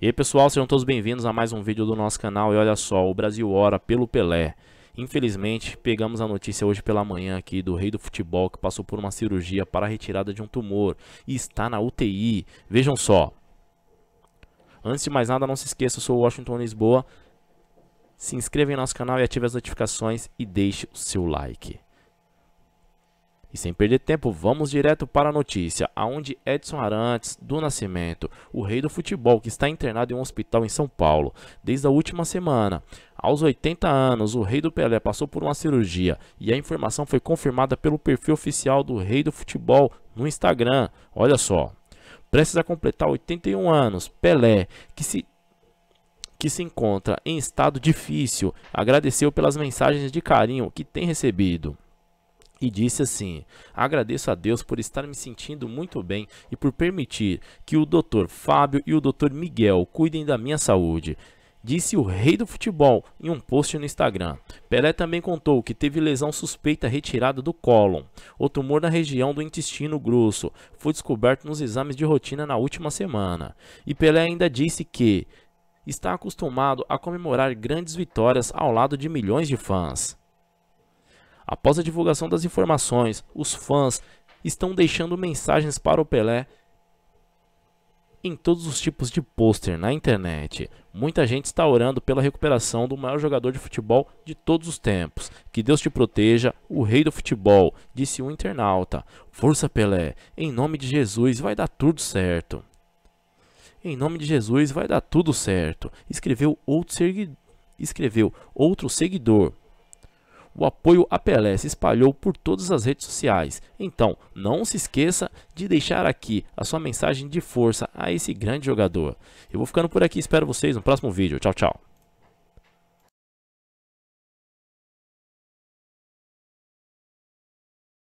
E aí pessoal, sejam todos bem-vindos a mais um vídeo do nosso canal e olha só, o Brasil ora pelo Pelé. Infelizmente, pegamos a notícia hoje pela manhã aqui do rei do futebol que passou por uma cirurgia para a retirada de um tumor e está na UTI. Vejam só. Antes de mais nada, não se esqueça, eu sou o Washington Lisboa. Se inscreva em nosso canal e ative as notificações e deixe o seu like. E sem perder tempo, vamos direto para a notícia, aonde Edson Arantes do Nascimento, o rei do futebol que está internado em um hospital em São Paulo desde a última semana. Aos 80 anos, o rei do Pelé passou por uma cirurgia e a informação foi confirmada pelo perfil oficial do rei do futebol no Instagram. Olha só. precisa completar 81 anos, Pelé, que se que se encontra em estado difícil, agradeceu pelas mensagens de carinho que tem recebido e disse assim: Agradeço a Deus por estar me sentindo muito bem e por permitir que o Dr. Fábio e o Dr. Miguel cuidem da minha saúde. Disse o rei do futebol em um post no Instagram. Pelé também contou que teve lesão suspeita retirada do cólon. O tumor na região do intestino grosso foi descoberto nos exames de rotina na última semana. E Pelé ainda disse que está acostumado a comemorar grandes vitórias ao lado de milhões de fãs. Após a divulgação das informações, os fãs estão deixando mensagens para o Pelé em todos os tipos de pôster na internet. Muita gente está orando pela recuperação do maior jogador de futebol de todos os tempos. Que Deus te proteja, o rei do futebol, disse um internauta. Força Pelé, em nome de Jesus vai dar tudo certo. Em nome de Jesus vai dar tudo certo, escreveu outro, escreveu outro seguidor o apoio a Pelé se espalhou por todas as redes sociais. Então, não se esqueça de deixar aqui a sua mensagem de força a esse grande jogador. Eu vou ficando por aqui, espero vocês no próximo vídeo. Tchau, tchau.